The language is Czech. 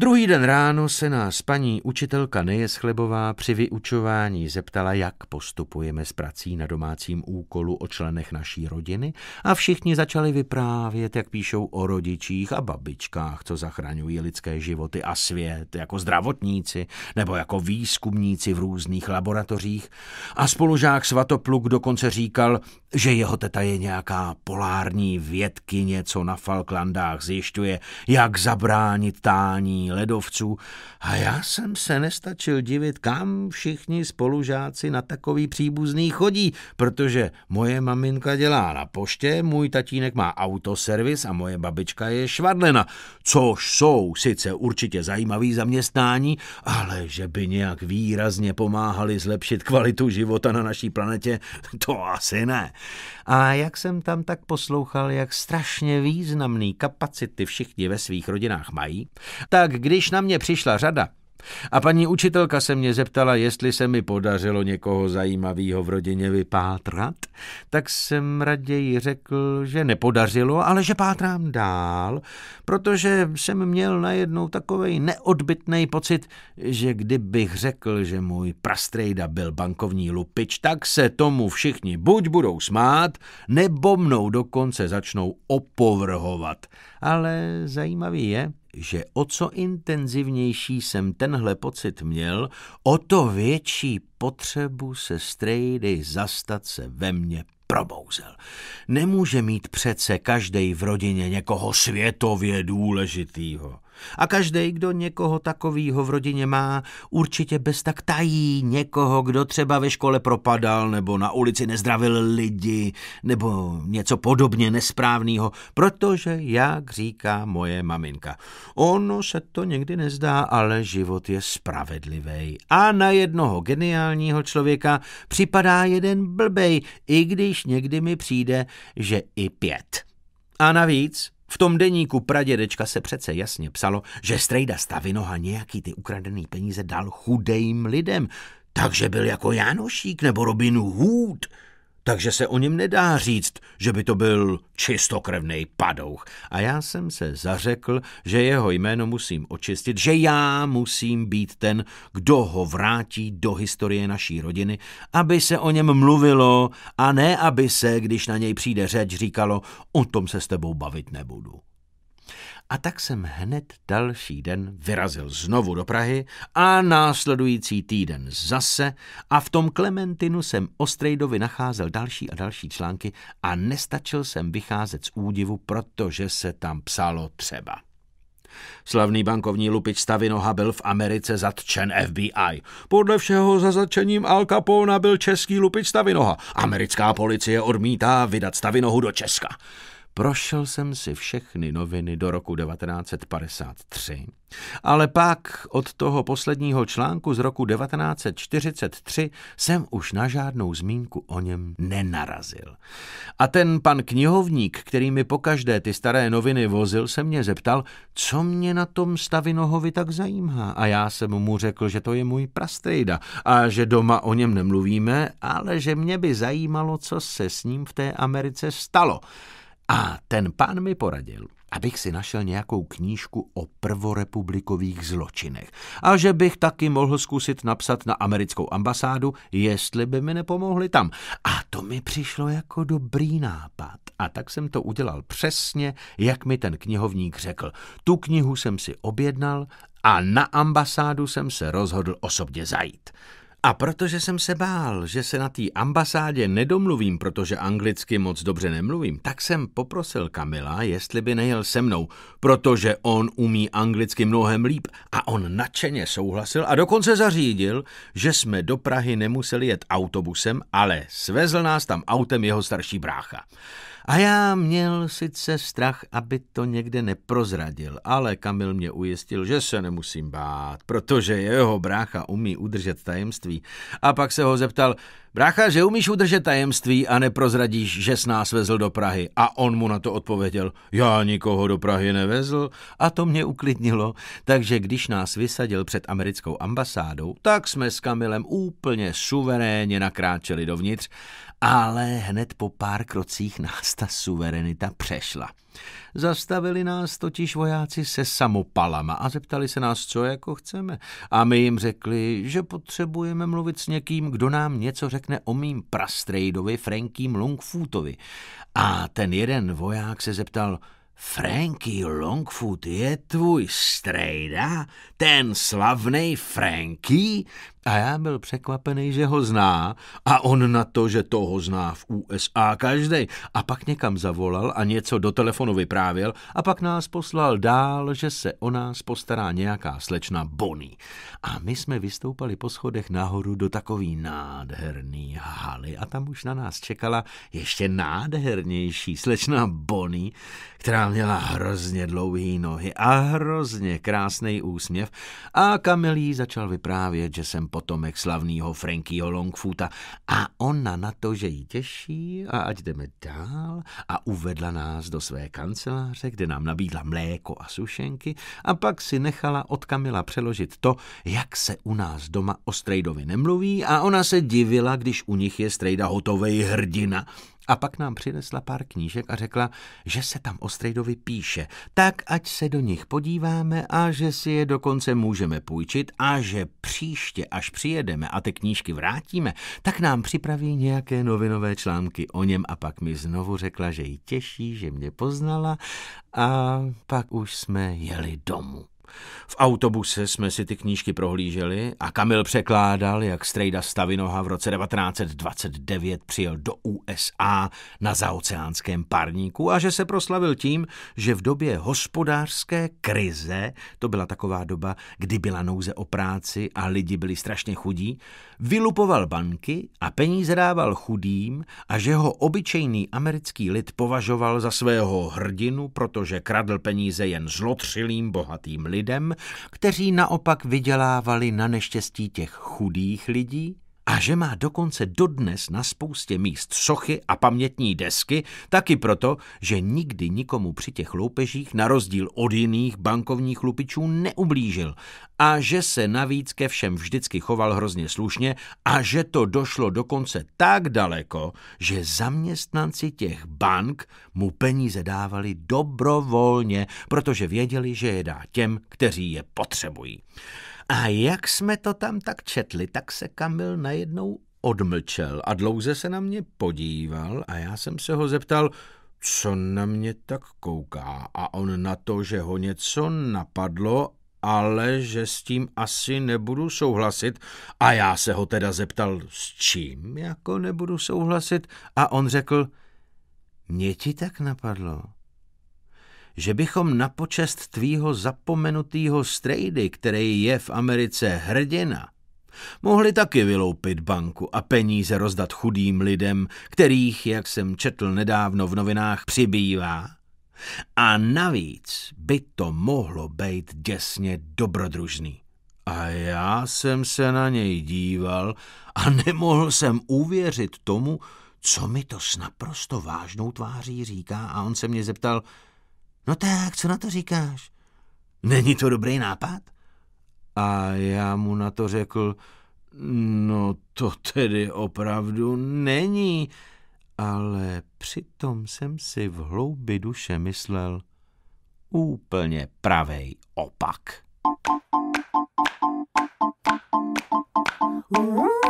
Druhý den ráno se nás paní učitelka Nejeschlebová při vyučování zeptala, jak postupujeme s prací na domácím úkolu o členech naší rodiny a všichni začali vyprávět, jak píšou o rodičích a babičkách, co zachraňují lidské životy a svět, jako zdravotníci nebo jako výzkumníci v různých laboratořích. A spolužák Svatopluk dokonce říkal, že jeho teta je nějaká polární vědkyně, co na Falklandách zjišťuje, jak zabránit tání ledovců a já jsem se nestačil divit, kam všichni spolužáci na takový příbuzný chodí, protože moje maminka dělá na poště, můj tatínek má autoservis a moje babička je švadlena, což jsou sice určitě zajímavý zaměstnání, ale že by nějak výrazně pomáhali zlepšit kvalitu života na naší planetě, to asi ne. A jak jsem tam tak poslouchal, jak strašně významný kapacity všichni ve svých rodinách mají, tak když na mě přišla řada a paní učitelka se mě zeptala, jestli se mi podařilo někoho zajímavého v rodině vypátrat, tak jsem raději řekl, že nepodařilo, ale že pátrám dál, protože jsem měl najednou takovej neodbitný pocit, že kdybych řekl, že můj prastrejda byl bankovní lupič, tak se tomu všichni buď budou smát, nebo mnou dokonce začnou opovrhovat. Ale zajímavý je, že o co intenzivnější jsem tenhle pocit měl, o to větší potřebu se strejdy zastat se ve mně probouzel. Nemůže mít přece každý v rodině někoho světově důležitýho. A každý, kdo někoho takového v rodině má, určitě bez tak tají někoho, kdo třeba ve škole propadal, nebo na ulici nezdravil lidi, nebo něco podobně nesprávného, protože, jak říká moje maminka, ono se to někdy nezdá, ale život je spravedlivý. A na jednoho geniálního člověka připadá jeden blbej, i když někdy mi přijde, že i pět. A navíc v tom deníku pradědečka se přece jasně psalo, že Strejda Stavinoha nějaký ty ukradený peníze dal chudým lidem, takže byl jako janošík nebo Robin Hood – takže se o něm nedá říct, že by to byl čistokrevný padouch. A já jsem se zařekl, že jeho jméno musím očistit, že já musím být ten, kdo ho vrátí do historie naší rodiny, aby se o něm mluvilo a ne, aby se, když na něj přijde řeč, říkalo, o tom se s tebou bavit nebudu. A tak jsem hned další den vyrazil znovu do Prahy a následující týden zase a v tom Klementinu jsem Ostrejdovi nacházel další a další články a nestačil jsem vycházet z údivu, protože se tam psalo třeba. Slavný bankovní lupič Stavinoha byl v Americe zatčen FBI. Podle všeho za zatčením Al Capona byl český lupič Stavinoha. Americká policie odmítá vydat Stavinohu do Česka. Prošel jsem si všechny noviny do roku 1953, ale pak od toho posledního článku z roku 1943 jsem už na žádnou zmínku o něm nenarazil. A ten pan knihovník, který mi pokaždé ty staré noviny vozil, se mě zeptal, co mě na tom Stavinohovi tak zajímá. A já jsem mu řekl, že to je můj prastejda a že doma o něm nemluvíme, ale že mě by zajímalo, co se s ním v té Americe stalo. A ten pán mi poradil, abych si našel nějakou knížku o prvorepublikových zločinech a že bych taky mohl zkusit napsat na americkou ambasádu, jestli by mi nepomohli tam. A to mi přišlo jako dobrý nápad. A tak jsem to udělal přesně, jak mi ten knihovník řekl. Tu knihu jsem si objednal a na ambasádu jsem se rozhodl osobně zajít. A protože jsem se bál, že se na té ambasádě nedomluvím, protože anglicky moc dobře nemluvím, tak jsem poprosil Kamila, jestli by nejel se mnou, protože on umí anglicky mnohem líp a on nadšeně souhlasil a dokonce zařídil, že jsme do Prahy nemuseli jet autobusem, ale svezl nás tam autem jeho starší brácha. A já měl sice strach, aby to někde neprozradil, ale Kamil mě ujistil, že se nemusím bát, protože jeho brácha umí udržet tajemství. A pak se ho zeptal, Brácha, že umíš udržet tajemství a neprozradíš, že s nás vezl do Prahy. A on mu na to odpověděl, já nikoho do Prahy nevezl. A to mě uklidnilo. Takže když nás vysadil před americkou ambasádou, tak jsme s Kamilem úplně suverénně nakráčeli dovnitř, ale hned po pár krocích nás ta suverenita přešla. Zastavili nás totiž vojáci se samopalama a zeptali se nás, co jako chceme. A my jim řekli, že potřebujeme mluvit s někým, kdo nám něco řekne o mým prastrejdovi Frankým Lungfutovi. A ten jeden voják se zeptal, Frankie Longfoot je tvůj strejda, ten slavný Frankie? A já byl překvapený, že ho zná a on na to, že toho zná v USA každý. A pak někam zavolal a něco do telefonu vyprávěl a pak nás poslal dál, že se o nás postará nějaká slečna Bonnie. A my jsme vystoupali po schodech nahoru do takový nádherný haly a tam už na nás čekala ještě nádhernější slečna Bonnie, která měla hrozně dlouhý nohy a hrozně krásný úsměv a Kamelí začal vyprávět, že jsem potomek slavného Frankieho Longfoota a ona na to, že ji těší a ať jdeme dál a uvedla nás do své kanceláře, kde nám nabídla mléko a sušenky a pak si nechala od Kamila přeložit to, jak se u nás doma o Strejdovi nemluví a ona se divila, když u nich je Strejda hotovej hrdina a pak nám přinesla pár knížek a řekla, že se tam o Strejdovi píše, tak ať se do nich podíváme a že si je dokonce můžeme půjčit a že příště, až přijedeme a ty knížky vrátíme, tak nám připraví nějaké novinové články o něm a pak mi znovu řekla, že ji těší, že mě poznala a pak už jsme jeli domů. V autobuse jsme si ty knížky prohlíželi a Kamil překládal, jak strejda Stavinoha v roce 1929 přijel do USA na zaoceánském parníku a že se proslavil tím, že v době hospodářské krize, to byla taková doba, kdy byla nouze o práci a lidi byli strašně chudí, vylupoval banky a peníze dával chudým a že ho obyčejný americký lid považoval za svého hrdinu, protože kradl peníze jen zlotřilým bohatým lidem kteří naopak vydělávali na neštěstí těch chudých lidí a že má dokonce dodnes na spoustě míst sochy a pamětní desky, taky proto, že nikdy nikomu při těch loupežích, na rozdíl od jiných bankovních lupičů, neublížil a že se navíc ke všem vždycky choval hrozně slušně a že to došlo dokonce tak daleko, že zaměstnanci těch bank mu peníze dávali dobrovolně, protože věděli, že je dá těm, kteří je potřebují. A jak jsme to tam tak četli, tak se Kamil najednou odmlčel a dlouze se na mě podíval a já jsem se ho zeptal, co na mě tak kouká a on na to, že ho něco napadlo, ale že s tím asi nebudu souhlasit a já se ho teda zeptal, s čím jako nebudu souhlasit a on řekl, mě ti tak napadlo, že bychom na počest tvýho zapomenutýho strejdy, který je v Americe hrdina, mohli taky vyloupit banku a peníze rozdat chudým lidem, kterých, jak jsem četl nedávno v novinách, přibývá. A navíc by to mohlo být děsně dobrodružný. A já jsem se na něj díval a nemohl jsem uvěřit tomu, co mi to s naprosto vážnou tváří říká a on se mě zeptal – No tak, co na to říkáš? Není to dobrý nápad? A já mu na to řekl, no to tedy opravdu není, ale přitom jsem si v hloubi duše myslel úplně pravej opak. Ooh.